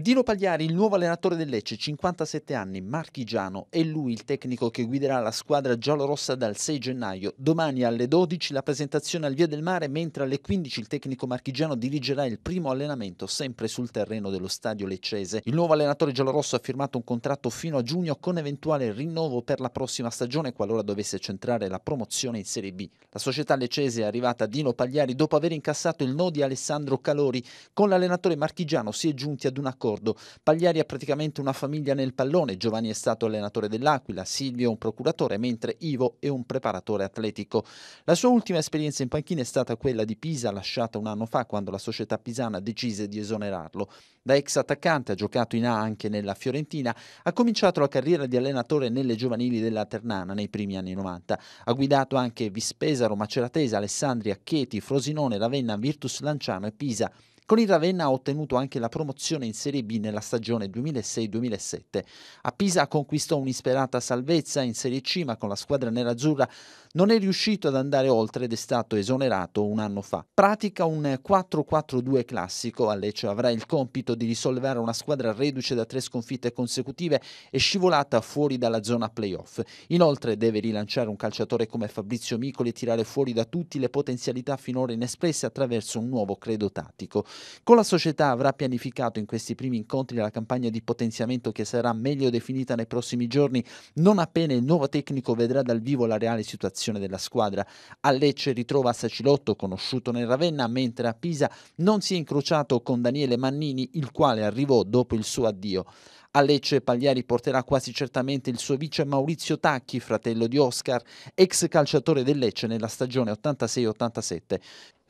Dino Pagliari, il nuovo allenatore del Lecce, 57 anni, marchigiano, è lui il tecnico che guiderà la squadra giallorossa dal 6 gennaio. Domani alle 12 la presentazione al Via del Mare, mentre alle 15 il tecnico marchigiano dirigerà il primo allenamento sempre sul terreno dello stadio leccese. Il nuovo allenatore giallorosso ha firmato un contratto fino a giugno con eventuale rinnovo per la prossima stagione qualora dovesse centrare la promozione in Serie B. La società leccese è arrivata a Dino Pagliari dopo aver incassato il no di Alessandro Calori. Con l'allenatore marchigiano si è giunti ad una accordo d'accordo. Pagliari ha praticamente una famiglia nel pallone, Giovanni è stato allenatore dell'Aquila, Silvio un procuratore, mentre Ivo è un preparatore atletico. La sua ultima esperienza in panchina è stata quella di Pisa, lasciata un anno fa quando la società pisana decise di esonerarlo. Da ex attaccante ha giocato in A anche nella Fiorentina, ha cominciato la carriera di allenatore nelle giovanili della Ternana nei primi anni 90. Ha guidato anche Vispesa, Roma Maceratesa, Alessandria, Cheti, Frosinone, Ravenna, Virtus Lanciano e Pisa. Con il Ravenna ha ottenuto anche la promozione in Serie Serie B nella stagione 2006-2007. A Pisa conquistò un'isperata salvezza in Serie C, ma con la squadra nerazzurra non è riuscito ad andare oltre ed è stato esonerato un anno fa. Pratica un 4-4-2 classico, a Lecce avrà il compito di risolvere una squadra reduce da tre sconfitte consecutive e scivolata fuori dalla zona playoff. Inoltre deve rilanciare un calciatore come Fabrizio Micoli e tirare fuori da tutti le potenzialità finora inespresse attraverso un nuovo credo tattico. Con la società avrà pianificato in questi primi incontri della campagna di potenziamento che sarà meglio definita nei prossimi giorni, non appena il nuovo tecnico vedrà dal vivo la reale situazione della squadra. A Lecce ritrova Sacilotto, conosciuto nel Ravenna, mentre a Pisa non si è incrociato con Daniele Mannini, il quale arrivò dopo il suo addio. A Lecce Pagliari porterà quasi certamente il suo vice Maurizio Tacchi, fratello di Oscar, ex calciatore del Lecce nella stagione 86-87.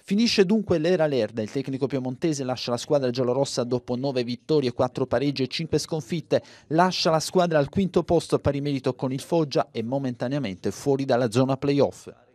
Finisce dunque l'era Lerda, il tecnico piemontese lascia la squadra giallorossa dopo 9 vittorie, 4 pareggi e 5 sconfitte, lascia la squadra al quinto posto a pari merito con il Foggia e momentaneamente fuori dalla zona playoff.